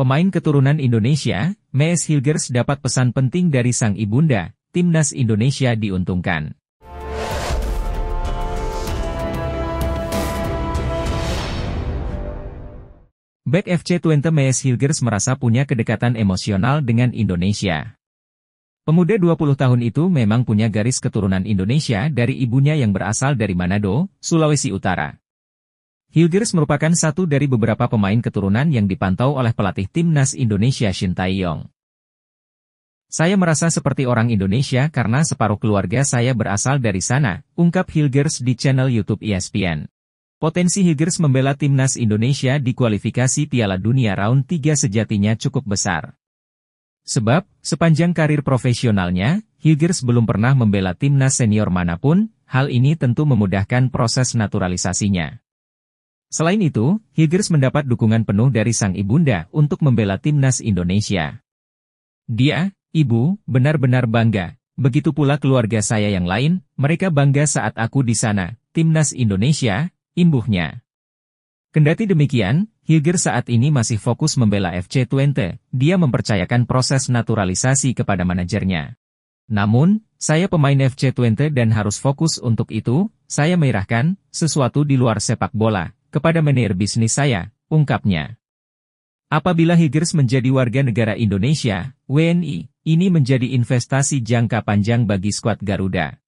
Pemain keturunan Indonesia, Mees Hilgers dapat pesan penting dari sang ibunda, timnas Indonesia diuntungkan. Back FC Twente Mees Hilgers merasa punya kedekatan emosional dengan Indonesia. Pemuda 20 tahun itu memang punya garis keturunan Indonesia dari ibunya yang berasal dari Manado, Sulawesi Utara. Hilgers merupakan satu dari beberapa pemain keturunan yang dipantau oleh pelatih timnas Indonesia Shin Tae-yong. Saya merasa seperti orang Indonesia karena separuh keluarga saya berasal dari sana, ungkap Hilgers di channel YouTube ESPN. Potensi Hilgers membela timnas Indonesia di kualifikasi Piala Dunia Round 3 sejatinya cukup besar. Sebab, sepanjang karir profesionalnya, Hilgers belum pernah membela timnas senior manapun, hal ini tentu memudahkan proses naturalisasinya. Selain itu, Higgins mendapat dukungan penuh dari sang ibunda untuk membela timnas Indonesia. Dia, ibu, benar-benar bangga. Begitu pula keluarga saya yang lain, mereka bangga saat aku di sana, timnas Indonesia, imbuhnya. Kendati demikian, Hilger saat ini masih fokus membela FC Twente, dia mempercayakan proses naturalisasi kepada manajernya. Namun, saya pemain FC Twente dan harus fokus untuk itu, saya merahkan, sesuatu di luar sepak bola, kepada manajer bisnis saya, ungkapnya. Apabila Higers menjadi warga negara Indonesia, WNI, ini menjadi investasi jangka panjang bagi skuad Garuda.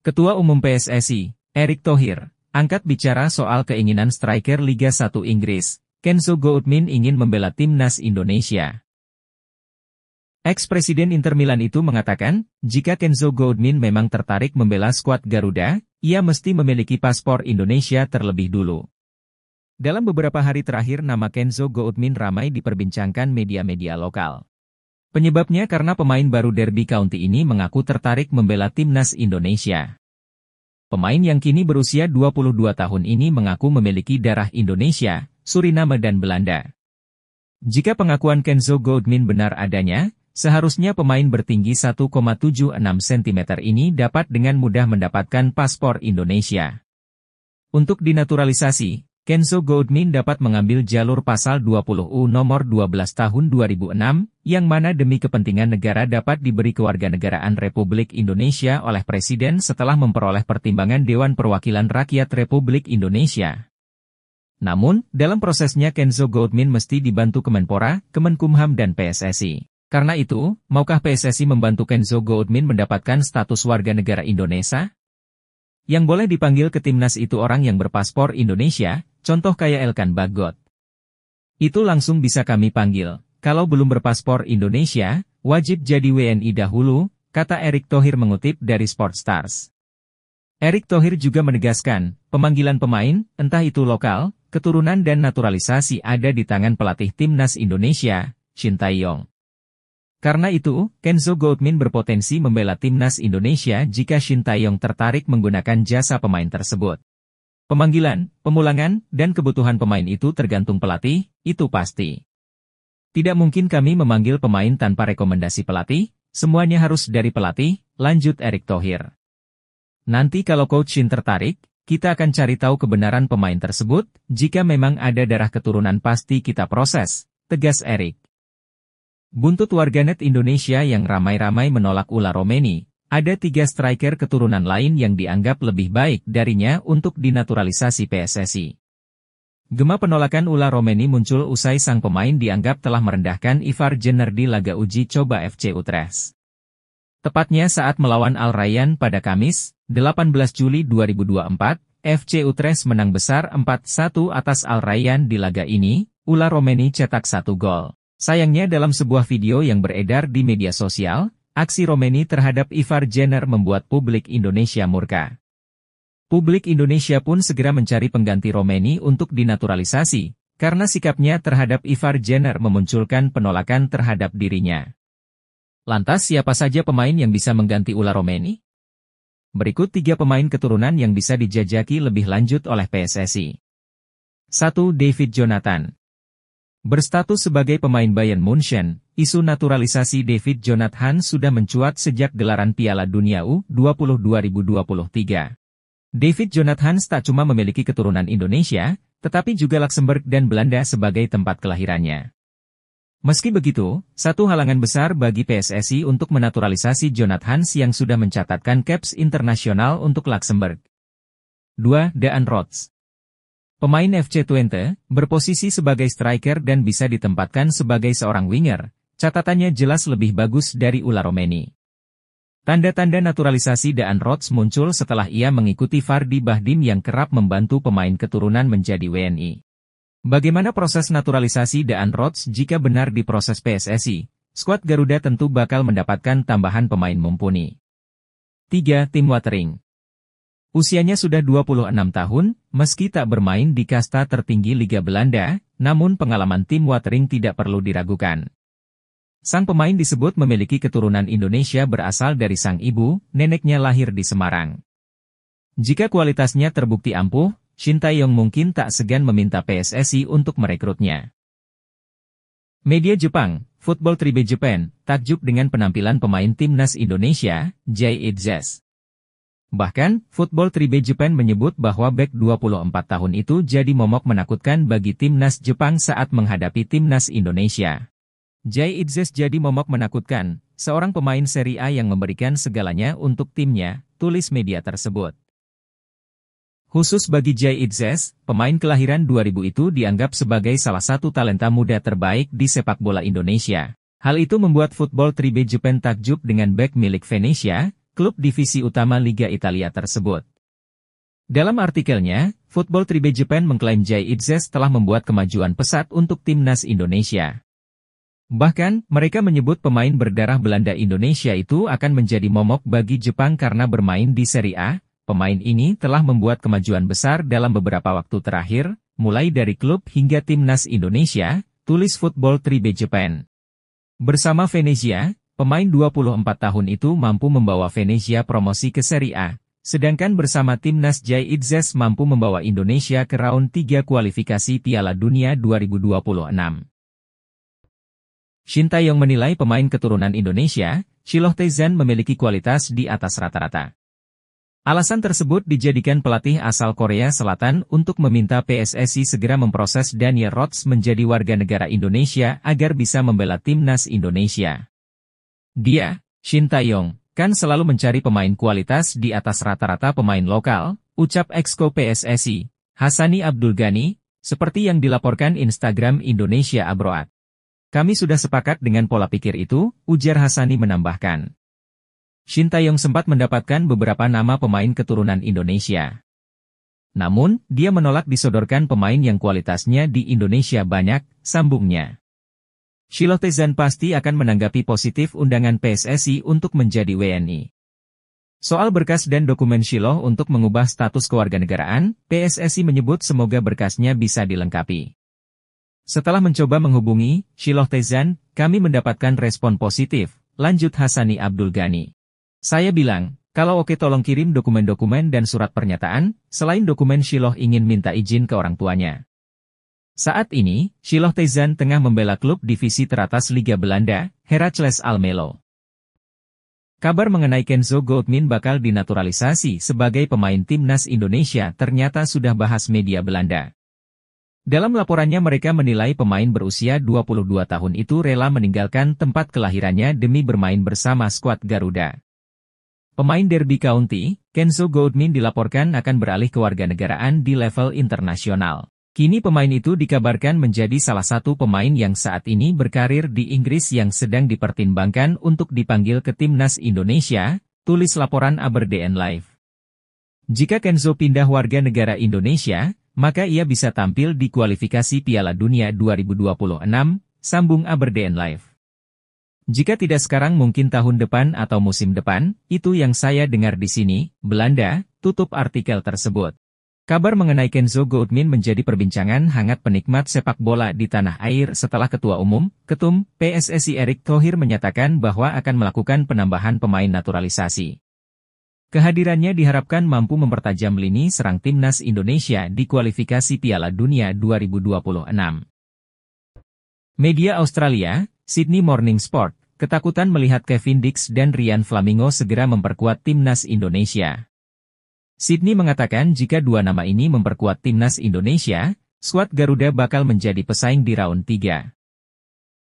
Ketua Umum PSSI, Erick Thohir, angkat bicara soal keinginan striker Liga 1 Inggris, Kenzo Goodman ingin membela timnas Indonesia. Ex-presiden Inter Milan itu mengatakan, jika Kenzo Goodman memang tertarik membela skuad Garuda, ia mesti memiliki paspor Indonesia terlebih dulu. Dalam beberapa hari terakhir nama Kenzo Goodmin ramai diperbincangkan media-media lokal. Penyebabnya karena pemain baru Derby County ini mengaku tertarik membela timnas Indonesia. Pemain yang kini berusia 22 tahun ini mengaku memiliki darah Indonesia, Suriname dan Belanda. Jika pengakuan Kenzo Goldman benar adanya, Seharusnya pemain bertinggi 1,76 cm ini dapat dengan mudah mendapatkan paspor Indonesia. Untuk dinaturalisasi, Kenzo Goldmin dapat mengambil jalur pasal 20U nomor 12 tahun 2006, yang mana demi kepentingan negara dapat diberi kewarganegaraan Republik Indonesia oleh Presiden setelah memperoleh pertimbangan Dewan Perwakilan Rakyat Republik Indonesia. Namun, dalam prosesnya Kenzo Goldmin mesti dibantu Kemenpora, Kemenkumham dan PSSI. Karena itu, maukah PSSI membantu Kenzo Goodmin mendapatkan status warga negara Indonesia? Yang boleh dipanggil ke timnas itu orang yang berpaspor Indonesia, contoh kayak Elkan Bagot. Itu langsung bisa kami panggil. Kalau belum berpaspor Indonesia, wajib jadi WNI dahulu, kata Erick Thohir mengutip dari Sportstars. Erick Thohir juga menegaskan, pemanggilan pemain, entah itu lokal, keturunan dan naturalisasi ada di tangan pelatih timnas Indonesia, Shin Taeyong. Karena itu, Kenzo Goldmin berpotensi membela timnas Indonesia jika Shin Taeyong tertarik menggunakan jasa pemain tersebut. Pemanggilan, pemulangan, dan kebutuhan pemain itu tergantung pelatih, itu pasti. Tidak mungkin kami memanggil pemain tanpa rekomendasi pelatih, semuanya harus dari pelatih, lanjut Erick Thohir. Nanti kalau Coach Shin tertarik, kita akan cari tahu kebenaran pemain tersebut, jika memang ada darah keturunan pasti kita proses, tegas Erik. Buntut warganet Indonesia yang ramai-ramai menolak ular Romeni, ada tiga striker keturunan lain yang dianggap lebih baik darinya untuk dinaturalisasi PSSI. Gema penolakan ular Romeni muncul usai sang pemain dianggap telah merendahkan Ivar Jenner di laga uji coba FC Utrecht. Tepatnya saat melawan Al Rayyan pada Kamis, 18 Juli 2024, FC Utrecht menang besar 4-1 atas Al Rayyan di laga ini, ular Romeni cetak satu gol. Sayangnya dalam sebuah video yang beredar di media sosial, aksi Romeni terhadap Ivar Jenner membuat publik Indonesia murka. Publik Indonesia pun segera mencari pengganti Romeni untuk dinaturalisasi, karena sikapnya terhadap Ivar Jenner memunculkan penolakan terhadap dirinya. Lantas siapa saja pemain yang bisa mengganti Ular Romeni? Berikut tiga pemain keturunan yang bisa dijajaki lebih lanjut oleh PSSI. 1. David Jonathan Berstatus sebagai pemain Bayern Munchen, isu naturalisasi David Jonathan sudah mencuat sejak gelaran Piala Dunia U20 2023. David Jonathan tak cuma memiliki keturunan Indonesia, tetapi juga Luxembourg dan Belanda sebagai tempat kelahirannya. Meski begitu, satu halangan besar bagi PSSI untuk menaturalisasi Jonathan yang sudah mencatatkan caps internasional untuk Luxembourg. 2. Daan Rots Pemain fc Twente berposisi sebagai striker dan bisa ditempatkan sebagai seorang winger, catatannya jelas lebih bagus dari Ula Romeni. Tanda-tanda naturalisasi Daan Rots muncul setelah ia mengikuti Fardi Bahdim yang kerap membantu pemain keturunan menjadi WNI. Bagaimana proses naturalisasi Daan Rods jika benar di proses PSSI? Skuad Garuda tentu bakal mendapatkan tambahan pemain mumpuni. 3. Tim Watering Usianya sudah 26 tahun, meski tak bermain di kasta tertinggi Liga Belanda, namun pengalaman tim Watering tidak perlu diragukan. Sang pemain disebut memiliki keturunan Indonesia berasal dari sang ibu, neneknya lahir di Semarang. Jika kualitasnya terbukti ampuh, Shin Taeyong mungkin tak segan meminta PSSI untuk merekrutnya. Media Jepang, Football Tribe Japan, takjub dengan penampilan pemain timnas Indonesia, Jay Idzes. Bahkan, Football Tribe Japan menyebut bahwa back 24 tahun itu jadi momok menakutkan bagi timnas Jepang saat menghadapi timnas Indonesia. Jai Idzes jadi momok menakutkan, seorang pemain Serie A yang memberikan segalanya untuk timnya, tulis media tersebut. Khusus bagi Jai Idzes, pemain kelahiran 2000 itu dianggap sebagai salah satu talenta muda terbaik di sepak bola Indonesia. Hal itu membuat football Tribe Japan takjub dengan back milik Venesia, klub divisi utama Liga Italia tersebut. Dalam artikelnya, Football Tribe Japan mengklaim Jai Itzes telah membuat kemajuan pesat untuk timnas Indonesia. Bahkan, mereka menyebut pemain berdarah Belanda Indonesia itu akan menjadi momok bagi Jepang karena bermain di Serie A. Pemain ini telah membuat kemajuan besar dalam beberapa waktu terakhir, mulai dari klub hingga timnas Indonesia, tulis Football Tribe Japan. Bersama Venezia, Pemain 24 tahun itu mampu membawa Venezia promosi ke Serie A, sedangkan bersama timnas Jai Idzes mampu membawa Indonesia ke round 3 kualifikasi Piala Dunia 2026. Shin Tae Yong menilai pemain keturunan Indonesia, Shiloh Tezan memiliki kualitas di atas rata-rata. Alasan tersebut dijadikan pelatih asal Korea Selatan untuk meminta PSSI segera memproses Daniel Roths menjadi warga negara Indonesia agar bisa membela timnas Indonesia. Dia, Shin Taeyong, kan selalu mencari pemain kualitas di atas rata-rata pemain lokal, ucap Exco PSSI, Hasani Abdul Ghani, seperti yang dilaporkan Instagram Indonesia Abroad. Kami sudah sepakat dengan pola pikir itu, ujar Hasani menambahkan. Shin Taeyong sempat mendapatkan beberapa nama pemain keturunan Indonesia. Namun, dia menolak disodorkan pemain yang kualitasnya di Indonesia banyak, sambungnya. Shiloh Tezan pasti akan menanggapi positif undangan PSSI untuk menjadi WNI. Soal berkas dan dokumen Shiloh untuk mengubah status kewarganegaraan, PSSI menyebut semoga berkasnya bisa dilengkapi. Setelah mencoba menghubungi Shiloh Tezan, kami mendapatkan respon positif, lanjut Hasani Abdul Ghani. Saya bilang, kalau oke tolong kirim dokumen-dokumen dan surat pernyataan, selain dokumen Shiloh ingin minta izin ke orang tuanya. Saat ini, Shiloh Tezan tengah membela klub divisi teratas Liga Belanda, Heracles Almelo. Kabar mengenai Kenzo Goldmin bakal dinaturalisasi sebagai pemain timnas Indonesia ternyata sudah bahas media Belanda. Dalam laporannya mereka menilai pemain berusia 22 tahun itu rela meninggalkan tempat kelahirannya demi bermain bersama skuad Garuda. Pemain Derby County, Kenzo Goldmin dilaporkan akan beralih ke warga negaraan di level internasional. Kini pemain itu dikabarkan menjadi salah satu pemain yang saat ini berkarir di Inggris yang sedang dipertimbangkan untuk dipanggil ke timnas Indonesia, tulis laporan Aberdeen Live. Jika Kenzo pindah warga negara Indonesia, maka ia bisa tampil di kualifikasi Piala Dunia 2026, sambung Aberdeen Live. Jika tidak sekarang mungkin tahun depan atau musim depan, itu yang saya dengar di sini, Belanda, tutup artikel tersebut. Kabar mengenai Kenzo Goodmin menjadi perbincangan hangat penikmat sepak bola di tanah air setelah Ketua Umum, Ketum, PSSI Erick Thohir menyatakan bahwa akan melakukan penambahan pemain naturalisasi. Kehadirannya diharapkan mampu mempertajam lini serang timnas Indonesia di kualifikasi Piala Dunia 2026. Media Australia, Sydney Morning Sport, ketakutan melihat Kevin Dix dan Rian Flamingo segera memperkuat timnas Indonesia. Sydney mengatakan jika dua nama ini memperkuat timnas Indonesia, skuad Garuda bakal menjadi pesaing di round 3.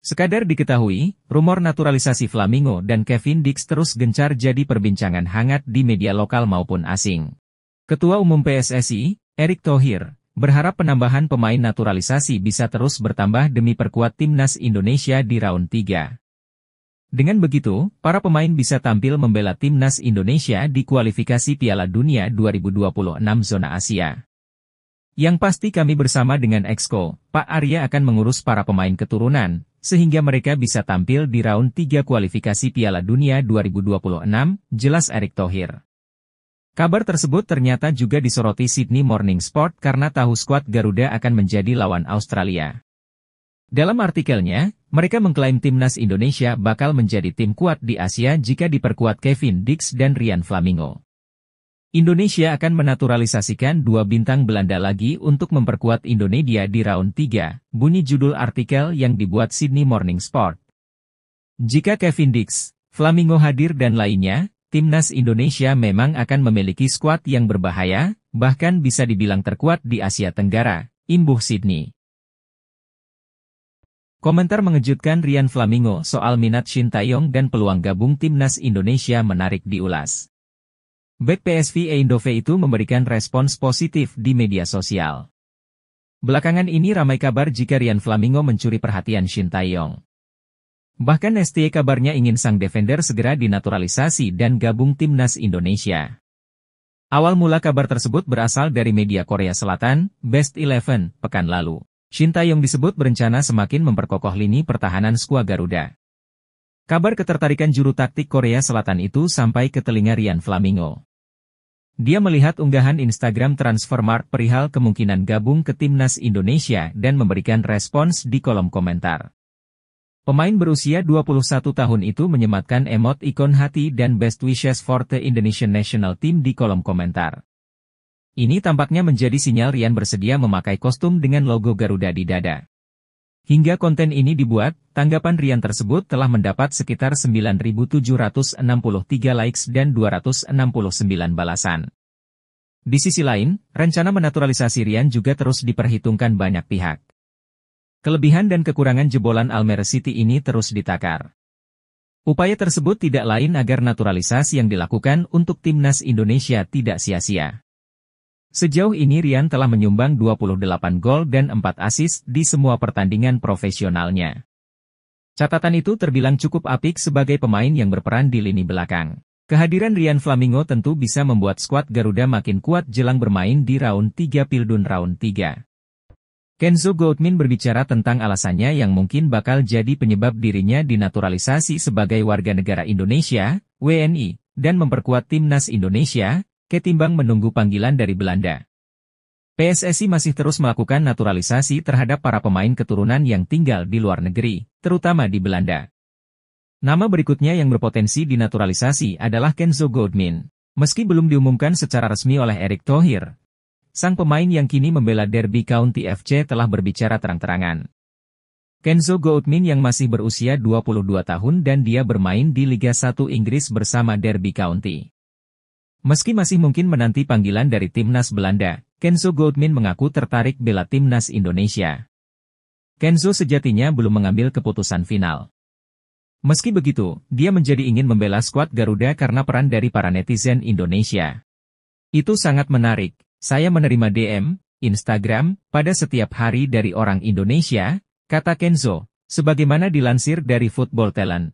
Sekadar diketahui, rumor naturalisasi Flamingo dan Kevin Dix terus gencar jadi perbincangan hangat di media lokal maupun asing. Ketua Umum PSSI, Erick Thohir, berharap penambahan pemain naturalisasi bisa terus bertambah demi perkuat timnas Indonesia di round 3. Dengan begitu, para pemain bisa tampil membela timnas Indonesia di kualifikasi Piala Dunia 2026 zona Asia. Yang pasti kami bersama dengan Exco, Pak Arya akan mengurus para pemain keturunan, sehingga mereka bisa tampil di round 3 kualifikasi Piala Dunia 2026, jelas Erick Thohir. Kabar tersebut ternyata juga disoroti Sydney Morning Sport karena tahu skuad Garuda akan menjadi lawan Australia. Dalam artikelnya, mereka mengklaim timnas Indonesia bakal menjadi tim kuat di Asia jika diperkuat Kevin Dix dan Rian Flamingo. Indonesia akan menaturalisasikan dua bintang Belanda lagi untuk memperkuat Indonesia di round 3, bunyi judul artikel yang dibuat Sydney Morning Sport. Jika Kevin Dix, Flamingo hadir dan lainnya, timnas Indonesia memang akan memiliki skuad yang berbahaya, bahkan bisa dibilang terkuat di Asia Tenggara, imbuh Sydney. Komentar mengejutkan Rian Flamingo soal minat Shin Taeyong dan peluang gabung timnas Indonesia menarik diulas. Back PSV Eindhoven itu memberikan respons positif di media sosial. Belakangan ini ramai kabar jika Rian Flamingo mencuri perhatian Shin Taeyong. Bahkan STY e kabarnya ingin sang defender segera dinaturalisasi dan gabung timnas Indonesia. Awal mula kabar tersebut berasal dari media Korea Selatan, Best Eleven, pekan lalu. Shin Yong disebut berencana semakin memperkokoh lini pertahanan skuad Garuda. Kabar ketertarikan juru taktik Korea Selatan itu sampai ke telinga Rian Flamingo. Dia melihat unggahan Instagram Transfermarkt perihal kemungkinan gabung ke timnas Indonesia dan memberikan respons di kolom komentar. Pemain berusia 21 tahun itu menyematkan emot ikon hati dan best wishes for the Indonesian National Team di kolom komentar. Ini tampaknya menjadi sinyal Rian bersedia memakai kostum dengan logo Garuda di dada. Hingga konten ini dibuat, tanggapan Rian tersebut telah mendapat sekitar 9.763 likes dan 269 balasan. Di sisi lain, rencana menaturalisasi Rian juga terus diperhitungkan banyak pihak. Kelebihan dan kekurangan jebolan Almer City ini terus ditakar. Upaya tersebut tidak lain agar naturalisasi yang dilakukan untuk timnas Indonesia tidak sia-sia. Sejauh ini Rian telah menyumbang 28 gol dan 4 assist di semua pertandingan profesionalnya. Catatan itu terbilang cukup apik sebagai pemain yang berperan di lini belakang. Kehadiran Rian Flamingo tentu bisa membuat skuad Garuda makin kuat jelang bermain di round 3 Pildun round 3. Kenzo Goldmin berbicara tentang alasannya yang mungkin bakal jadi penyebab dirinya dinaturalisasi sebagai warga negara Indonesia, WNI, dan memperkuat timnas Indonesia, ketimbang menunggu panggilan dari Belanda. PSSI masih terus melakukan naturalisasi terhadap para pemain keturunan yang tinggal di luar negeri, terutama di Belanda. Nama berikutnya yang berpotensi dinaturalisasi adalah Kenzo Godmin. Meski belum diumumkan secara resmi oleh Erick Thohir, sang pemain yang kini membela Derby County FC telah berbicara terang-terangan. Kenzo Goldmin yang masih berusia 22 tahun dan dia bermain di Liga 1 Inggris bersama Derby County. Meski masih mungkin menanti panggilan dari timnas Belanda, Kenzo Goldmin mengaku tertarik bela timnas Indonesia. Kenzo sejatinya belum mengambil keputusan final. Meski begitu, dia menjadi ingin membela skuad Garuda karena peran dari para netizen Indonesia. Itu sangat menarik, saya menerima DM, Instagram, pada setiap hari dari orang Indonesia, kata Kenzo, sebagaimana dilansir dari Football Talent.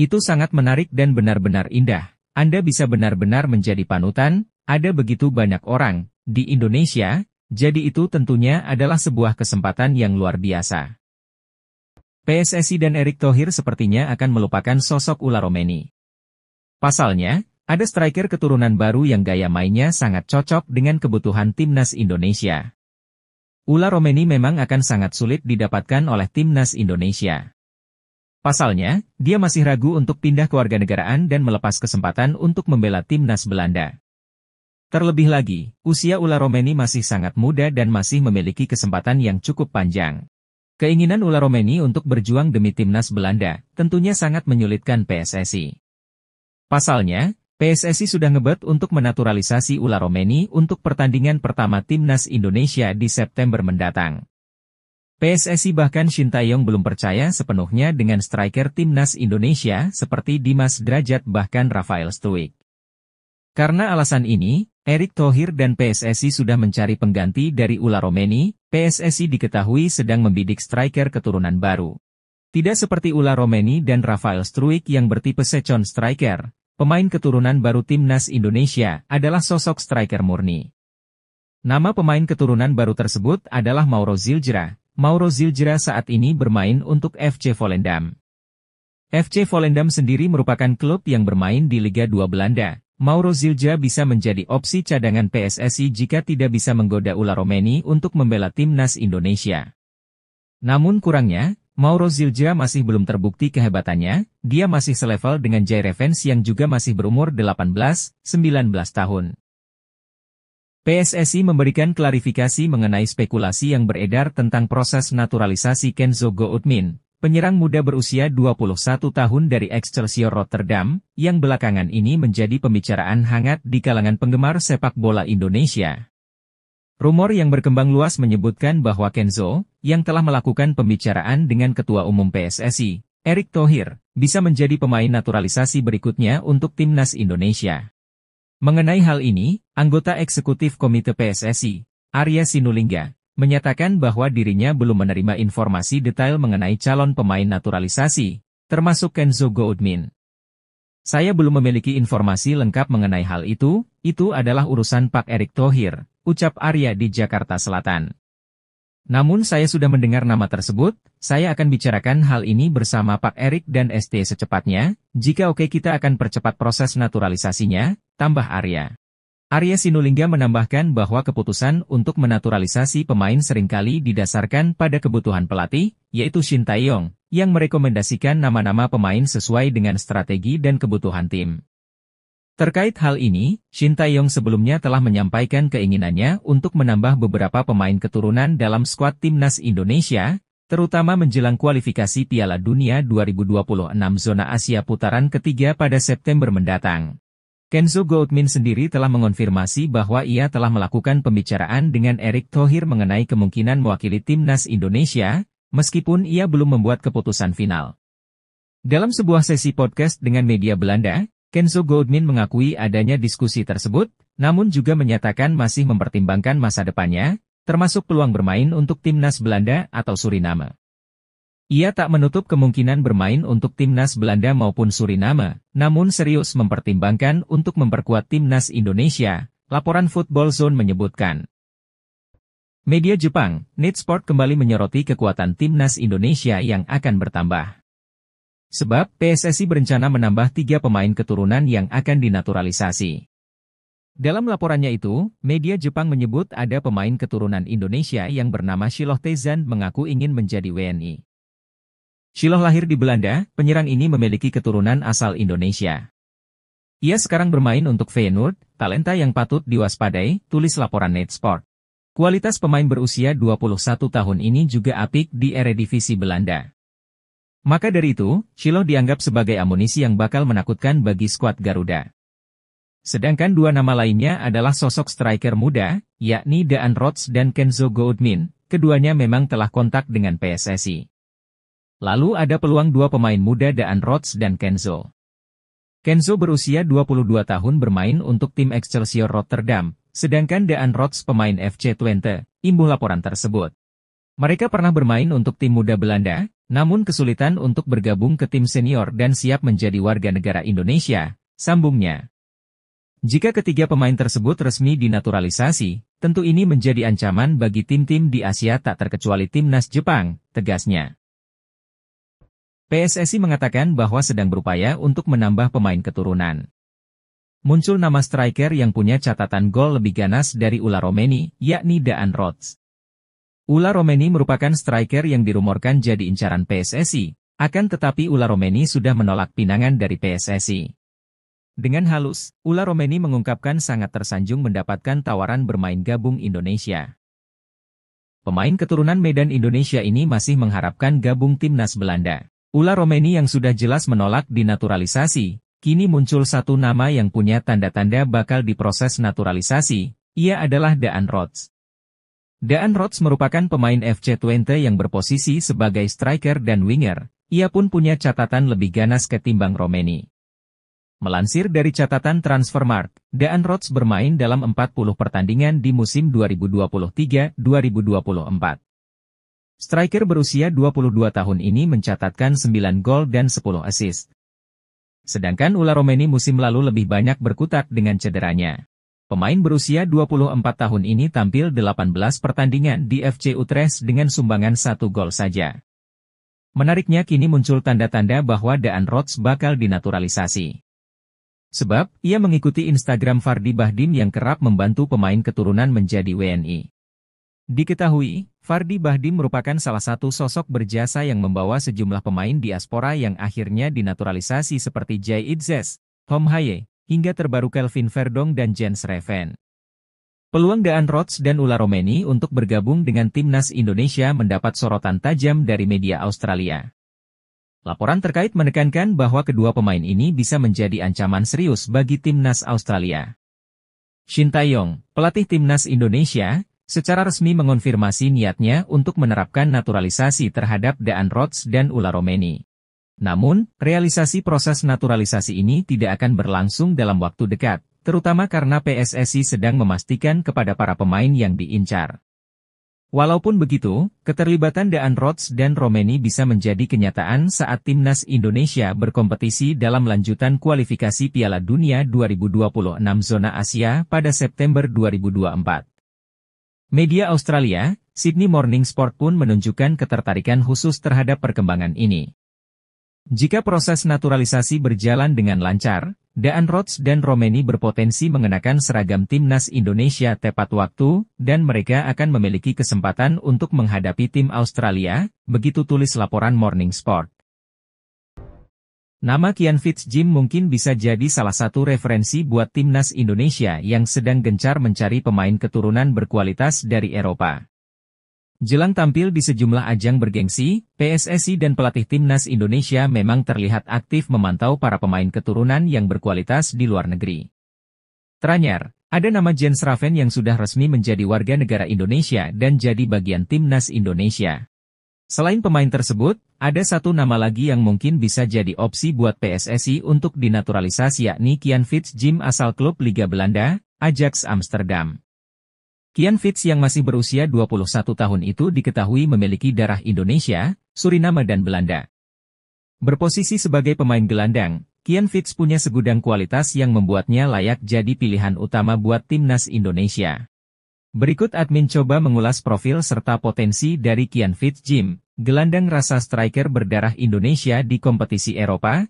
Itu sangat menarik dan benar-benar indah, anda bisa benar-benar menjadi panutan, ada begitu banyak orang di Indonesia, jadi itu tentunya adalah sebuah kesempatan yang luar biasa. PSSI dan Erick Thohir sepertinya akan melupakan sosok Ula Romeni. Pasalnya, ada striker keturunan baru yang gaya mainnya sangat cocok dengan kebutuhan timnas Indonesia. Ula Romeni memang akan sangat sulit didapatkan oleh timnas Indonesia. Pasalnya, dia masih ragu untuk pindah ke warga negaraan dan melepas kesempatan untuk membela timnas Belanda. Terlebih lagi, usia Ula Romeni masih sangat muda dan masih memiliki kesempatan yang cukup panjang. Keinginan Ula Romeni untuk berjuang demi timnas Belanda tentunya sangat menyulitkan PSSI. Pasalnya, PSSI sudah ngebet untuk menaturalisasi Ula Romeni untuk pertandingan pertama timnas Indonesia di September mendatang. PSSI bahkan Shin Taeyong belum percaya sepenuhnya dengan striker timnas Indonesia seperti Dimas Derajat bahkan Rafael Stuik. Karena alasan ini, Erik Thohir dan PSSI sudah mencari pengganti dari Ula Romeni, PSSI diketahui sedang membidik striker keturunan baru. Tidak seperti Ula Romeni dan Rafael Struik yang bertipe secon striker, pemain keturunan baru timnas Indonesia adalah sosok striker murni. Nama pemain keturunan baru tersebut adalah Mauro Ziljera, Mauro Ziljira saat ini bermain untuk FC Volendam. FC Volendam sendiri merupakan klub yang bermain di Liga 2 Belanda. Mauro Zilja bisa menjadi opsi cadangan PSSI jika tidak bisa menggoda Ula Romeni untuk membela timnas Indonesia. Namun kurangnya, Mauro Zilja masih belum terbukti kehebatannya, dia masih selevel dengan Jair Revens yang juga masih berumur 18-19 tahun. PSSI memberikan klarifikasi mengenai spekulasi yang beredar tentang proses naturalisasi Kenzo Goodmin, penyerang muda berusia 21 tahun dari Excelsior Rotterdam, yang belakangan ini menjadi pembicaraan hangat di kalangan penggemar sepak bola Indonesia. Rumor yang berkembang luas menyebutkan bahwa Kenzo, yang telah melakukan pembicaraan dengan Ketua Umum PSSI, Erick Thohir, bisa menjadi pemain naturalisasi berikutnya untuk timnas Indonesia. Mengenai hal ini, anggota eksekutif Komite PSSI, Arya Sinulinga, menyatakan bahwa dirinya belum menerima informasi detail mengenai calon pemain naturalisasi, termasuk Kenzo Goodmin. Saya belum memiliki informasi lengkap mengenai hal itu, itu adalah urusan Pak Erick Thohir, ucap Arya di Jakarta Selatan. Namun saya sudah mendengar nama tersebut, saya akan bicarakan hal ini bersama Pak Erik dan ST secepatnya, jika oke kita akan percepat proses naturalisasinya, tambah Arya. Arya Sinulinga menambahkan bahwa keputusan untuk menaturalisasi pemain seringkali didasarkan pada kebutuhan pelatih, yaitu Shin Taeyong, yang merekomendasikan nama-nama pemain sesuai dengan strategi dan kebutuhan tim. Terkait hal ini, Shin Tae-yong sebelumnya telah menyampaikan keinginannya untuk menambah beberapa pemain keturunan dalam skuad timnas Indonesia, terutama menjelang kualifikasi Piala Dunia 2026 zona Asia putaran ketiga pada September mendatang. Kenzo Goldmin sendiri telah mengonfirmasi bahwa ia telah melakukan pembicaraan dengan Erik Thohir mengenai kemungkinan mewakili timnas Indonesia, meskipun ia belum membuat keputusan final. Dalam sebuah sesi podcast dengan media Belanda, Kenzo Goldmin mengakui adanya diskusi tersebut, namun juga menyatakan masih mempertimbangkan masa depannya, termasuk peluang bermain untuk timnas Belanda atau Suriname. Ia tak menutup kemungkinan bermain untuk timnas Belanda maupun Suriname, namun serius mempertimbangkan untuk memperkuat timnas Indonesia, laporan Football Zone menyebutkan. Media Jepang, Netsport kembali menyoroti kekuatan timnas Indonesia yang akan bertambah. Sebab PSSI berencana menambah tiga pemain keturunan yang akan dinaturalisasi. Dalam laporannya itu, media Jepang menyebut ada pemain keturunan Indonesia yang bernama Shiloh Tezan mengaku ingin menjadi WNI. Shiloh lahir di Belanda, penyerang ini memiliki keturunan asal Indonesia. Ia sekarang bermain untuk Feyenoord, talenta yang patut diwaspadai, tulis laporan Netsport. Kualitas pemain berusia 21 tahun ini juga apik di Eredivisie Belanda. Maka dari itu, Shiloh dianggap sebagai amunisi yang bakal menakutkan bagi skuad Garuda. Sedangkan dua nama lainnya adalah sosok striker muda, yakni Daan Rots dan Kenzo Goodmin, keduanya memang telah kontak dengan PSSI. Lalu ada peluang dua pemain muda Daan Rots dan Kenzo. Kenzo berusia 22 tahun bermain untuk tim Excelsior Rotterdam, sedangkan Daan Rots pemain FC Twente, imbuh laporan tersebut. Mereka pernah bermain untuk tim muda Belanda, namun kesulitan untuk bergabung ke tim senior dan siap menjadi warga negara Indonesia, sambungnya. Jika ketiga pemain tersebut resmi dinaturalisasi, tentu ini menjadi ancaman bagi tim-tim di Asia tak terkecuali timnas Jepang, tegasnya. PSSI mengatakan bahwa sedang berupaya untuk menambah pemain keturunan. Muncul nama striker yang punya catatan gol lebih ganas dari Ula Romeni, yakni Daan Rots. Ula Romeni merupakan striker yang dirumorkan jadi incaran PSSI, akan tetapi Ula Romeni sudah menolak pinangan dari PSSI. Dengan halus, Ula Romeni mengungkapkan sangat tersanjung mendapatkan tawaran bermain gabung Indonesia. Pemain keturunan Medan Indonesia ini masih mengharapkan gabung timnas Belanda. Ula Romeni yang sudah jelas menolak dinaturalisasi, kini muncul satu nama yang punya tanda-tanda bakal diproses naturalisasi, ia adalah Daan Rods. Daan Roths merupakan pemain fc Twente yang berposisi sebagai striker dan winger, ia pun punya catatan lebih ganas ketimbang Romeni. Melansir dari catatan Transfermarkt, Daan Roths bermain dalam 40 pertandingan di musim 2023-2024. Striker berusia 22 tahun ini mencatatkan 9 gol dan 10 assist. Sedangkan Ula Romeni musim lalu lebih banyak berkutat dengan cederanya. Pemain berusia 24 tahun ini tampil 18 pertandingan di FC Utrecht dengan sumbangan satu gol saja. Menariknya kini muncul tanda-tanda bahwa Daan Rots bakal dinaturalisasi. Sebab, ia mengikuti Instagram Fardi Bahdim yang kerap membantu pemain keturunan menjadi WNI. Diketahui, Fardi Bahdim merupakan salah satu sosok berjasa yang membawa sejumlah pemain diaspora yang akhirnya dinaturalisasi seperti Jay Idzes, Tom Haye, hingga terbaru Kelvin Verdong dan Jens Reven. Peluang Daan Rots dan Ula Romeni untuk bergabung dengan timnas Indonesia mendapat sorotan tajam dari media Australia. Laporan terkait menekankan bahwa kedua pemain ini bisa menjadi ancaman serius bagi timnas Australia. Shin Taeyong, pelatih timnas Indonesia, secara resmi mengonfirmasi niatnya untuk menerapkan naturalisasi terhadap Daan Rots dan Ula Romeni. Namun, realisasi proses naturalisasi ini tidak akan berlangsung dalam waktu dekat, terutama karena PSSI sedang memastikan kepada para pemain yang diincar. Walaupun begitu, keterlibatan Daan Rods dan Romeni bisa menjadi kenyataan saat timnas Indonesia berkompetisi dalam lanjutan kualifikasi Piala Dunia 2026 zona Asia pada September 2024. Media Australia, Sydney Morning Sport pun menunjukkan ketertarikan khusus terhadap perkembangan ini. Jika proses naturalisasi berjalan dengan lancar, Daan Rots dan Romeni berpotensi mengenakan seragam timnas Indonesia tepat waktu, dan mereka akan memiliki kesempatan untuk menghadapi tim Australia, begitu tulis laporan Morning Sport. Nama Kian Fitzjim mungkin bisa jadi salah satu referensi buat timnas Indonesia yang sedang gencar mencari pemain keturunan berkualitas dari Eropa. Jelang tampil di sejumlah ajang bergengsi, PSSI dan pelatih timnas Indonesia memang terlihat aktif memantau para pemain keturunan yang berkualitas di luar negeri. Teranyar, ada nama Jens Raven yang sudah resmi menjadi warga negara Indonesia dan jadi bagian timnas Indonesia. Selain pemain tersebut, ada satu nama lagi yang mungkin bisa jadi opsi buat PSSI untuk dinaturalisasi yakni Kian Fitz Jim asal klub Liga Belanda, Ajax Amsterdam. Kian Fitz yang masih berusia 21 tahun itu diketahui memiliki darah Indonesia, Suriname dan Belanda. Berposisi sebagai pemain gelandang, Kian Fitz punya segudang kualitas yang membuatnya layak jadi pilihan utama buat timnas Indonesia. Berikut admin coba mengulas profil serta potensi dari Kian Fitz Jim, gelandang rasa striker berdarah Indonesia di kompetisi Eropa,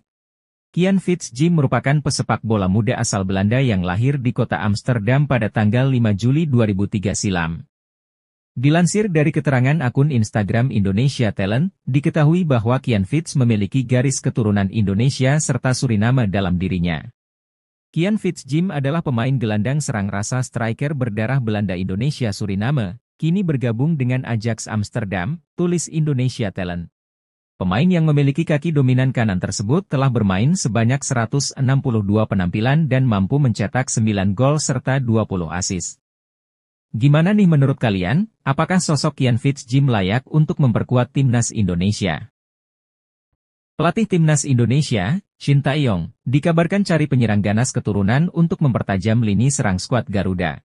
Kian Fitz Jim merupakan pesepak bola muda asal Belanda yang lahir di kota Amsterdam pada tanggal 5 Juli 2003 silam. Dilansir dari keterangan akun Instagram Indonesia Talent, diketahui bahwa Kian Fitz memiliki garis keturunan Indonesia serta Suriname dalam dirinya. Kian Fitz Jim adalah pemain gelandang serang rasa striker berdarah Belanda Indonesia Suriname, kini bergabung dengan Ajax Amsterdam, tulis Indonesia Talent. Pemain yang memiliki kaki dominan kanan tersebut telah bermain sebanyak 162 penampilan dan mampu mencetak 9 gol serta 20 assist. Gimana nih menurut kalian, apakah sosok Fitz Jim layak untuk memperkuat timnas Indonesia? Pelatih timnas Indonesia, Shin Taeyong, dikabarkan cari penyerang ganas keturunan untuk mempertajam lini serang skuad Garuda.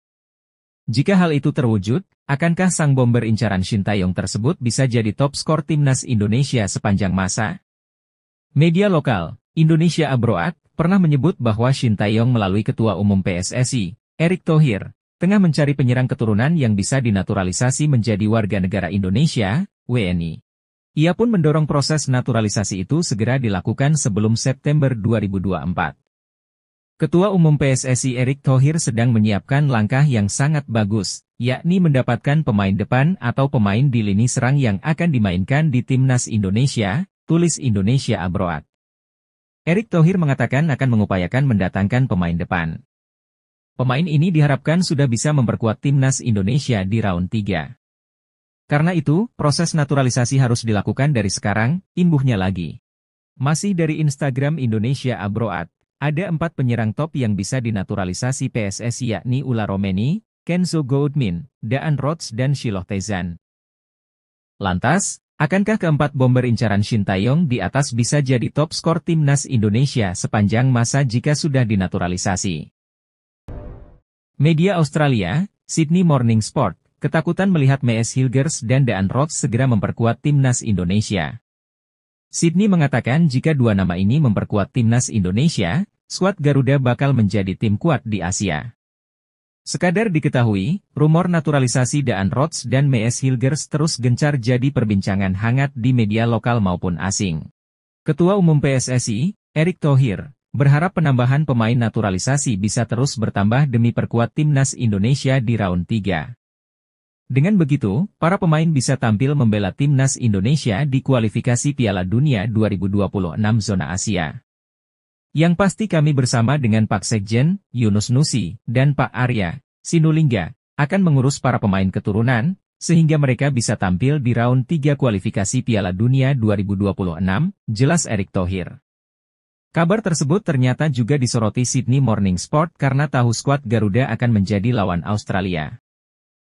Jika hal itu terwujud, akankah sang bomber incaran Shin Taeyong tersebut bisa jadi top skor timnas Indonesia sepanjang masa? Media lokal, Indonesia Abroad, pernah menyebut bahwa Shin Taeyong melalui Ketua Umum PSSI, Erick Thohir, tengah mencari penyerang keturunan yang bisa dinaturalisasi menjadi warga negara Indonesia, WNI. Ia pun mendorong proses naturalisasi itu segera dilakukan sebelum September 2024. Ketua Umum PSSI Erick Thohir sedang menyiapkan langkah yang sangat bagus, yakni mendapatkan pemain depan atau pemain di lini serang yang akan dimainkan di Timnas Indonesia, tulis Indonesia Abroad. Erick Thohir mengatakan akan mengupayakan mendatangkan pemain depan. Pemain ini diharapkan sudah bisa memperkuat Timnas Indonesia di round 3. Karena itu, proses naturalisasi harus dilakukan dari sekarang, imbuhnya lagi. Masih dari Instagram Indonesia Abroad. Ada empat penyerang top yang bisa dinaturalisasi PSS yakni Ula Romeni, Kenzo Goldmin, Daan Rots dan Shiloh Tezan. Lantas, akankah keempat bomber incaran Shin Taeyong di atas bisa jadi top skor timnas Indonesia sepanjang masa jika sudah dinaturalisasi? Media Australia, Sydney Morning Sport, ketakutan melihat Mees Hilgers dan Daan Rots segera memperkuat timnas Indonesia. Sydney mengatakan jika dua nama ini memperkuat timnas Indonesia, skuad Garuda bakal menjadi tim kuat di Asia. Sekadar diketahui, rumor naturalisasi Daan Rots dan Mees Hilgers terus gencar jadi perbincangan hangat di media lokal maupun asing. Ketua Umum PSSI, Erick Thohir, berharap penambahan pemain naturalisasi bisa terus bertambah demi perkuat timnas Indonesia di round 3. Dengan begitu, para pemain bisa tampil membela timnas Indonesia di kualifikasi Piala Dunia 2026 zona Asia. Yang pasti kami bersama dengan Pak Sekjen, Yunus Nusi, dan Pak Arya, Sinulinga akan mengurus para pemain keturunan, sehingga mereka bisa tampil di round 3 kualifikasi Piala Dunia 2026, jelas Erick Thohir. Kabar tersebut ternyata juga disoroti Sydney Morning Sport karena tahu skuad Garuda akan menjadi lawan Australia.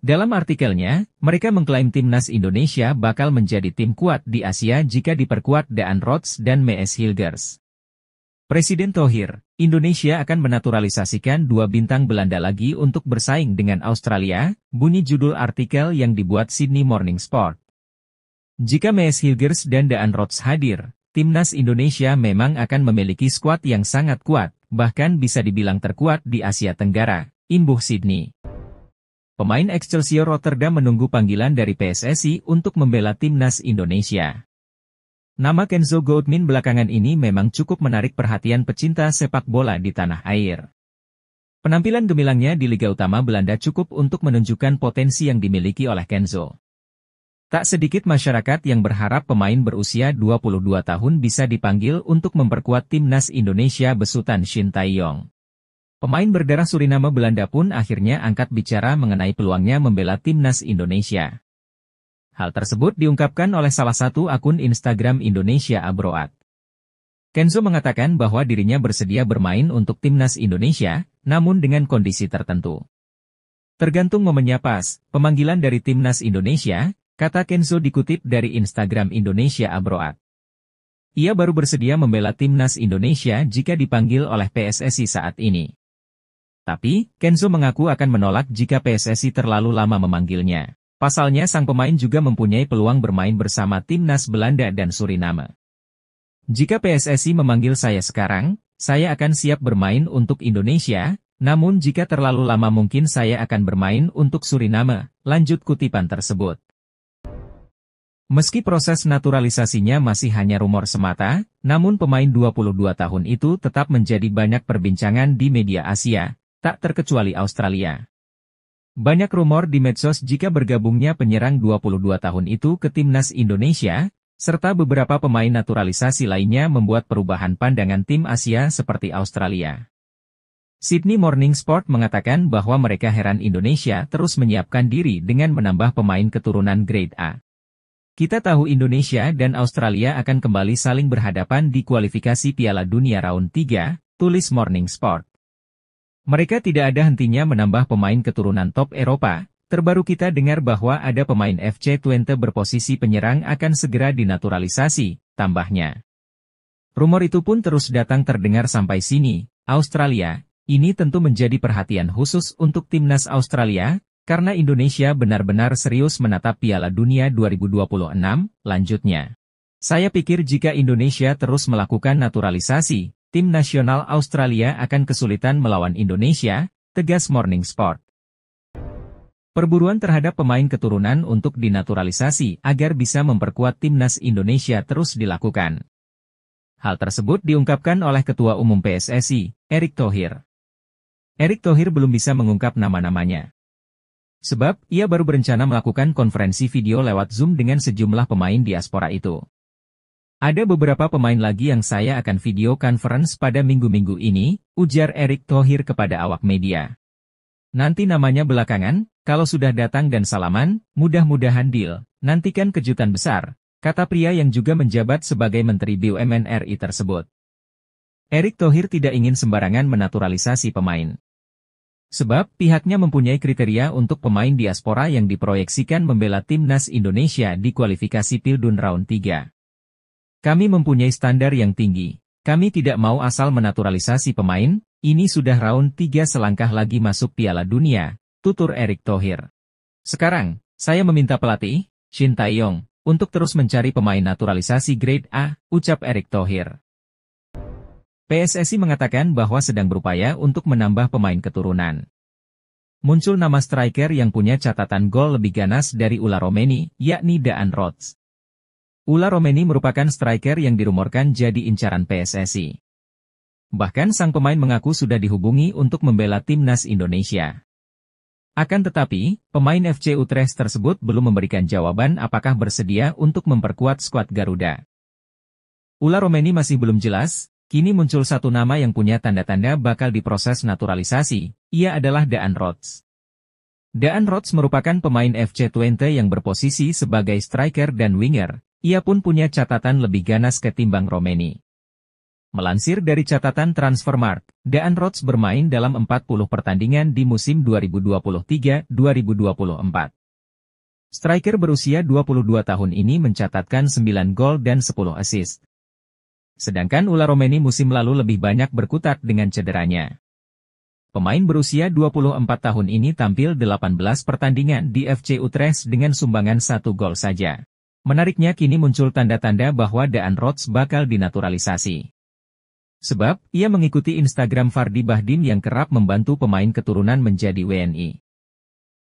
Dalam artikelnya, mereka mengklaim timnas Indonesia bakal menjadi tim kuat di Asia jika diperkuat Daan Rhodes dan Mees Hilgers. Presiden Tohir, Indonesia akan menaturalisasikan dua bintang Belanda lagi untuk bersaing dengan Australia, bunyi judul artikel yang dibuat Sydney Morning Sport. Jika Mees Hilgers dan Daan Rhodes hadir, timnas Indonesia memang akan memiliki skuad yang sangat kuat, bahkan bisa dibilang terkuat di Asia Tenggara, imbuh Sydney. Pemain Excelsior Rotterdam menunggu panggilan dari PSSI untuk membela timnas Indonesia. Nama Kenzo Goldmin belakangan ini memang cukup menarik perhatian pecinta sepak bola di tanah air. Penampilan gemilangnya di Liga Utama Belanda cukup untuk menunjukkan potensi yang dimiliki oleh Kenzo. Tak sedikit masyarakat yang berharap pemain berusia 22 tahun bisa dipanggil untuk memperkuat timnas Indonesia besutan Shin Taeyong. Pemain berdarah Suriname Belanda pun akhirnya angkat bicara mengenai peluangnya membela timnas Indonesia. Hal tersebut diungkapkan oleh salah satu akun Instagram Indonesia Abroad. Kenzo mengatakan bahwa dirinya bersedia bermain untuk timnas Indonesia, namun dengan kondisi tertentu. Tergantung momennya pas, pemanggilan dari timnas Indonesia, kata Kenzo dikutip dari Instagram Indonesia Abroad. Ia baru bersedia membela timnas Indonesia jika dipanggil oleh PSSI saat ini. Tapi, Kenzo mengaku akan menolak jika PSSI terlalu lama memanggilnya. Pasalnya sang pemain juga mempunyai peluang bermain bersama timnas Belanda dan Suriname. Jika PSSI memanggil saya sekarang, saya akan siap bermain untuk Indonesia, namun jika terlalu lama mungkin saya akan bermain untuk Suriname, lanjut kutipan tersebut. Meski proses naturalisasinya masih hanya rumor semata, namun pemain 22 tahun itu tetap menjadi banyak perbincangan di media Asia, tak terkecuali Australia. Banyak rumor di medsos jika bergabungnya penyerang 22 tahun itu ke timnas Indonesia, serta beberapa pemain naturalisasi lainnya membuat perubahan pandangan tim Asia seperti Australia. Sydney Morning Sport mengatakan bahwa mereka heran Indonesia terus menyiapkan diri dengan menambah pemain keturunan grade A. Kita tahu Indonesia dan Australia akan kembali saling berhadapan di kualifikasi Piala Dunia Round 3, tulis Morning Sport. Mereka tidak ada hentinya menambah pemain keturunan top Eropa. Terbaru kita dengar bahwa ada pemain FC Twente berposisi penyerang akan segera dinaturalisasi, tambahnya. Rumor itu pun terus datang terdengar sampai sini, Australia. Ini tentu menjadi perhatian khusus untuk timnas Australia, karena Indonesia benar-benar serius menatap Piala Dunia 2026, lanjutnya. Saya pikir jika Indonesia terus melakukan naturalisasi, tim nasional Australia akan kesulitan melawan Indonesia, tegas Morning Sport. Perburuan terhadap pemain keturunan untuk dinaturalisasi agar bisa memperkuat timnas Indonesia terus dilakukan. Hal tersebut diungkapkan oleh Ketua Umum PSSI, Erick Thohir. Erick Thohir belum bisa mengungkap nama-namanya. Sebab, ia baru berencana melakukan konferensi video lewat Zoom dengan sejumlah pemain diaspora itu. Ada beberapa pemain lagi yang saya akan video conference pada minggu-minggu ini, ujar Erik Thohir kepada awak media. Nanti namanya belakangan, kalau sudah datang dan salaman, mudah-mudahan deal, nantikan kejutan besar, kata pria yang juga menjabat sebagai Menteri BUMN RI tersebut. Erik Thohir tidak ingin sembarangan menaturalisasi pemain. Sebab pihaknya mempunyai kriteria untuk pemain diaspora yang diproyeksikan membela timnas Indonesia di kualifikasi Pildun Round 3. Kami mempunyai standar yang tinggi. Kami tidak mau asal menaturalisasi pemain, ini sudah round 3 selangkah lagi masuk Piala Dunia, tutur Erik Thohir. Sekarang, saya meminta pelatih, Shin Taeyong, untuk terus mencari pemain naturalisasi grade A, ucap Erik Thohir. PSSI mengatakan bahwa sedang berupaya untuk menambah pemain keturunan. Muncul nama striker yang punya catatan gol lebih ganas dari Ula Romeni, yakni Daan Rots. Ula Romeni merupakan striker yang dirumorkan jadi incaran PSSI. Bahkan sang pemain mengaku sudah dihubungi untuk membela timnas Indonesia. Akan tetapi, pemain FC Utrecht tersebut belum memberikan jawaban apakah bersedia untuk memperkuat skuad Garuda. Ula Romeni masih belum jelas, kini muncul satu nama yang punya tanda-tanda bakal diproses naturalisasi, ia adalah Daan Rots. Daan Rots merupakan pemain FC Twente yang berposisi sebagai striker dan winger, ia pun punya catatan lebih ganas ketimbang Romeni. Melansir dari catatan Transfermarkt, Daan Rhodes bermain dalam 40 pertandingan di musim 2023-2024. Striker berusia 22 tahun ini mencatatkan 9 gol dan 10 assist. Sedangkan Ula Romeni musim lalu lebih banyak berkutat dengan cederanya. Pemain berusia 24 tahun ini tampil 18 pertandingan di FC Utrecht dengan sumbangan satu gol saja. Menariknya kini muncul tanda-tanda bahwa Daan Rhodes bakal dinaturalisasi. Sebab, ia mengikuti Instagram Fardi Bahdim yang kerap membantu pemain keturunan menjadi WNI.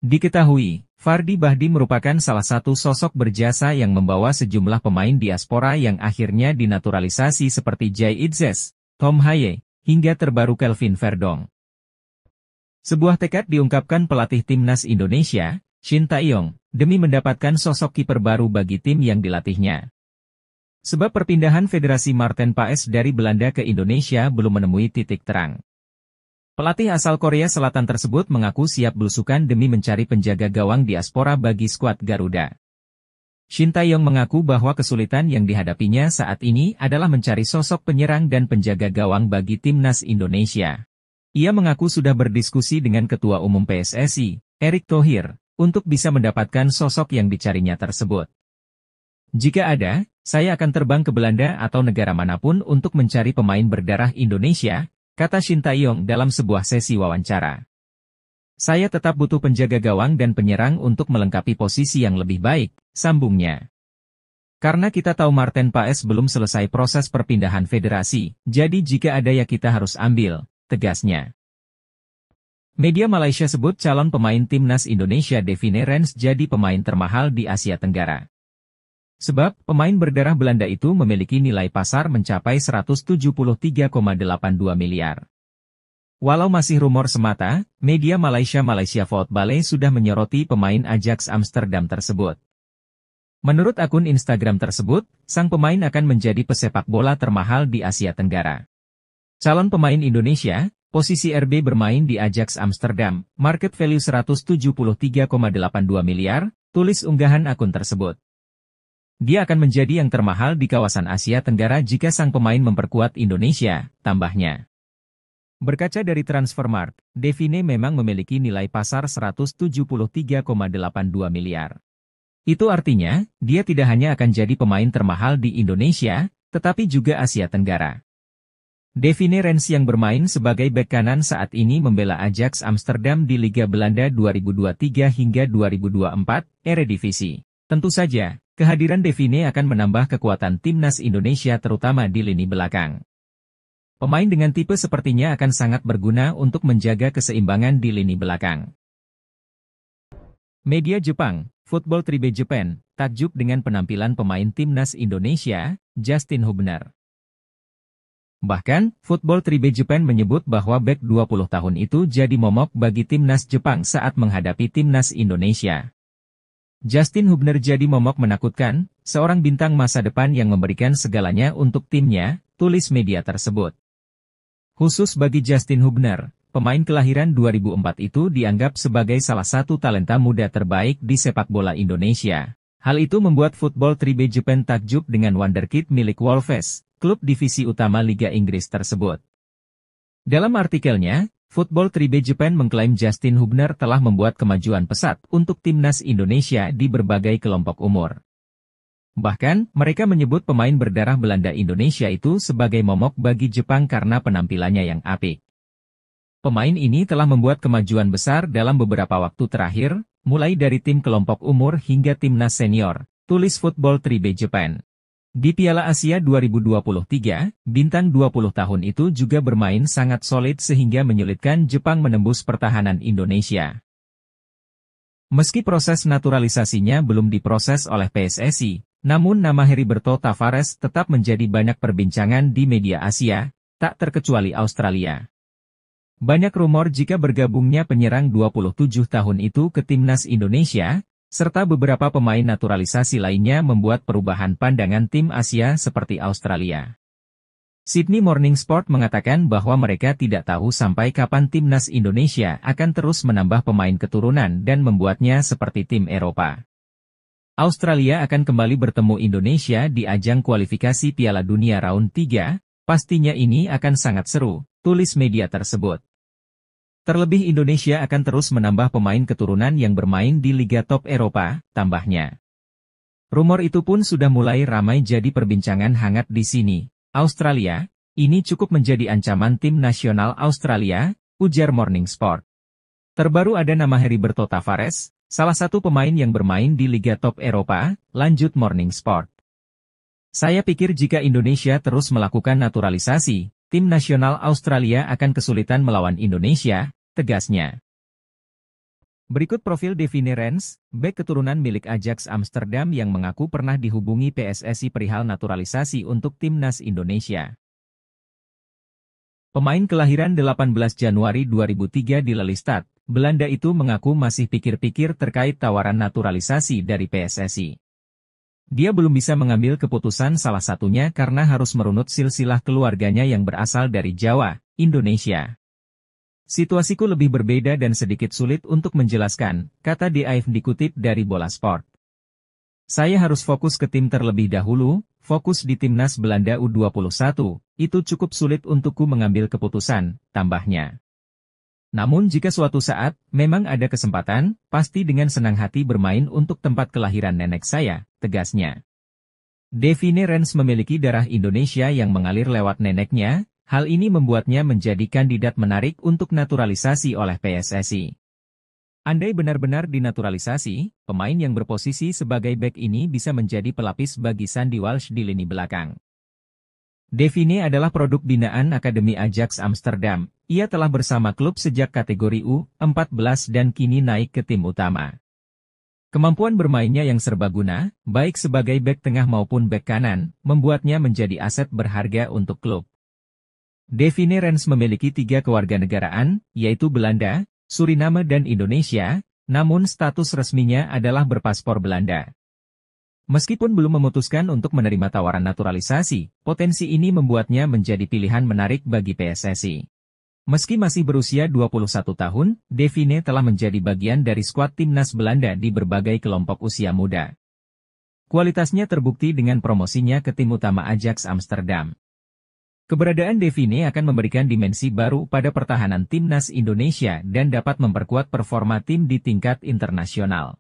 Diketahui, Fardi Bahdim merupakan salah satu sosok berjasa yang membawa sejumlah pemain diaspora yang akhirnya dinaturalisasi seperti Jay Idzes, Tom Haye, hingga terbaru Kelvin Verdong. Sebuah tekad diungkapkan pelatih timnas Indonesia, Shin Taeyong, demi mendapatkan sosok kiper baru bagi tim yang dilatihnya. Sebab perpindahan Federasi Martin Paes dari Belanda ke Indonesia belum menemui titik terang. Pelatih asal Korea Selatan tersebut mengaku siap belusukan demi mencari penjaga gawang diaspora bagi skuad Garuda. Shin Tae-yong mengaku bahwa kesulitan yang dihadapinya saat ini adalah mencari sosok penyerang dan penjaga gawang bagi timnas Indonesia. Ia mengaku sudah berdiskusi dengan Ketua Umum PSSI, Erick Thohir, untuk bisa mendapatkan sosok yang dicarinya tersebut. Jika ada, saya akan terbang ke Belanda atau negara manapun untuk mencari pemain berdarah Indonesia, kata Shin Taeyong dalam sebuah sesi wawancara. Saya tetap butuh penjaga gawang dan penyerang untuk melengkapi posisi yang lebih baik, sambungnya. Karena kita tahu Martin Paes belum selesai proses perpindahan federasi, jadi jika ada ya kita harus ambil, tegasnya. Media Malaysia sebut calon pemain timnas Indonesia Devine Rens jadi pemain termahal di Asia Tenggara. Sebab, pemain berdarah Belanda itu memiliki nilai pasar mencapai 173,82 miliar. Walau masih rumor semata, media Malaysia Malaysia Football sudah menyoroti pemain Ajax Amsterdam tersebut. Menurut akun Instagram tersebut, sang pemain akan menjadi pesepak bola termahal di Asia Tenggara. Calon pemain Indonesia, Posisi RB bermain di Ajax Amsterdam, market value 173,82 miliar, tulis unggahan akun tersebut. Dia akan menjadi yang termahal di kawasan Asia Tenggara jika sang pemain memperkuat Indonesia, tambahnya. Berkaca dari Transfermarkt, Devine memang memiliki nilai pasar 173,82 miliar. Itu artinya, dia tidak hanya akan jadi pemain termahal di Indonesia, tetapi juga Asia Tenggara. Devine Rens yang bermain sebagai bek kanan saat ini membela Ajax Amsterdam di Liga Belanda 2023 hingga 2024, Eredivisie. Tentu saja, kehadiran Devine akan menambah kekuatan timnas Indonesia terutama di lini belakang. Pemain dengan tipe sepertinya akan sangat berguna untuk menjaga keseimbangan di lini belakang. Media Jepang, Football Tribe Japan, takjub dengan penampilan pemain timnas Indonesia, Justin Hubner. Bahkan, Football Tribe Japan menyebut bahwa back 20 tahun itu jadi momok bagi timnas Jepang saat menghadapi timnas Indonesia. Justin Hubner jadi momok menakutkan, seorang bintang masa depan yang memberikan segalanya untuk timnya, tulis media tersebut. Khusus bagi Justin Hubner, pemain kelahiran 2004 itu dianggap sebagai salah satu talenta muda terbaik di sepak bola Indonesia. Hal itu membuat Football Tribe Japan takjub dengan wonderkid milik Wolves, klub divisi utama Liga Inggris tersebut. Dalam artikelnya, Football Tribe Japan mengklaim Justin Hubner telah membuat kemajuan pesat untuk timnas Indonesia di berbagai kelompok umur. Bahkan, mereka menyebut pemain berdarah Belanda Indonesia itu sebagai momok bagi Jepang karena penampilannya yang apik. Pemain ini telah membuat kemajuan besar dalam beberapa waktu terakhir, mulai dari tim kelompok umur hingga timnas senior, tulis Football Tribe Japan. Di Piala Asia 2023, bintang 20 tahun itu juga bermain sangat solid sehingga menyulitkan Jepang menembus pertahanan Indonesia. Meski proses naturalisasinya belum diproses oleh PSSI, namun nama Heriberto Tavares tetap menjadi banyak perbincangan di media Asia, tak terkecuali Australia. Banyak rumor jika bergabungnya penyerang 27 tahun itu ke timnas Indonesia, serta beberapa pemain naturalisasi lainnya membuat perubahan pandangan tim Asia seperti Australia. Sydney Morning Sport mengatakan bahwa mereka tidak tahu sampai kapan timnas Indonesia akan terus menambah pemain keturunan dan membuatnya seperti tim Eropa. Australia akan kembali bertemu Indonesia di ajang kualifikasi Piala Dunia Round 3, pastinya ini akan sangat seru, tulis media tersebut. Terlebih Indonesia akan terus menambah pemain keturunan yang bermain di Liga Top Eropa, tambahnya. Rumor itu pun sudah mulai ramai jadi perbincangan hangat di sini. Australia, ini cukup menjadi ancaman tim nasional Australia, ujar Morning Sport. Terbaru ada nama Heriberto Tavares, salah satu pemain yang bermain di Liga Top Eropa, lanjut Morning Sport. Saya pikir jika Indonesia terus melakukan naturalisasi, tim nasional Australia akan kesulitan melawan Indonesia, tegasnya. Berikut profil Devine Rens, bek keturunan milik Ajax Amsterdam yang mengaku pernah dihubungi PSSI perihal naturalisasi untuk timnas Indonesia. Pemain kelahiran 18 Januari 2003 di Lelystad, Belanda itu mengaku masih pikir-pikir terkait tawaran naturalisasi dari PSSI. Dia belum bisa mengambil keputusan salah satunya karena harus merunut silsilah keluarganya yang berasal dari Jawa, Indonesia. Situasiku lebih berbeda dan sedikit sulit untuk menjelaskan, kata Daif dikutip dari Bola Sport. Saya harus fokus ke tim terlebih dahulu, fokus di timnas Belanda U21, itu cukup sulit untukku mengambil keputusan, tambahnya. Namun jika suatu saat, memang ada kesempatan, pasti dengan senang hati bermain untuk tempat kelahiran nenek saya, tegasnya. Devine Rens memiliki darah Indonesia yang mengalir lewat neneknya, Hal ini membuatnya menjadi kandidat menarik untuk naturalisasi oleh PSSI. Andai benar-benar dinaturalisasi, pemain yang berposisi sebagai back ini bisa menjadi pelapis bagi Sandy Walsh di lini belakang. Devine adalah produk binaan Akademi Ajax Amsterdam. Ia telah bersama klub sejak kategori U14 dan kini naik ke tim utama. Kemampuan bermainnya yang serbaguna, baik sebagai back tengah maupun back kanan, membuatnya menjadi aset berharga untuk klub. Devine Rens memiliki tiga kewarganegaraan, yaitu Belanda, Suriname dan Indonesia, namun status resminya adalah berpaspor Belanda. Meskipun belum memutuskan untuk menerima tawaran naturalisasi, potensi ini membuatnya menjadi pilihan menarik bagi PSSI. Meski masih berusia 21 tahun, Devine telah menjadi bagian dari skuad timnas Belanda di berbagai kelompok usia muda. Kualitasnya terbukti dengan promosinya ke tim utama Ajax Amsterdam. Keberadaan Devine akan memberikan dimensi baru pada pertahanan timnas Indonesia dan dapat memperkuat performa tim di tingkat internasional.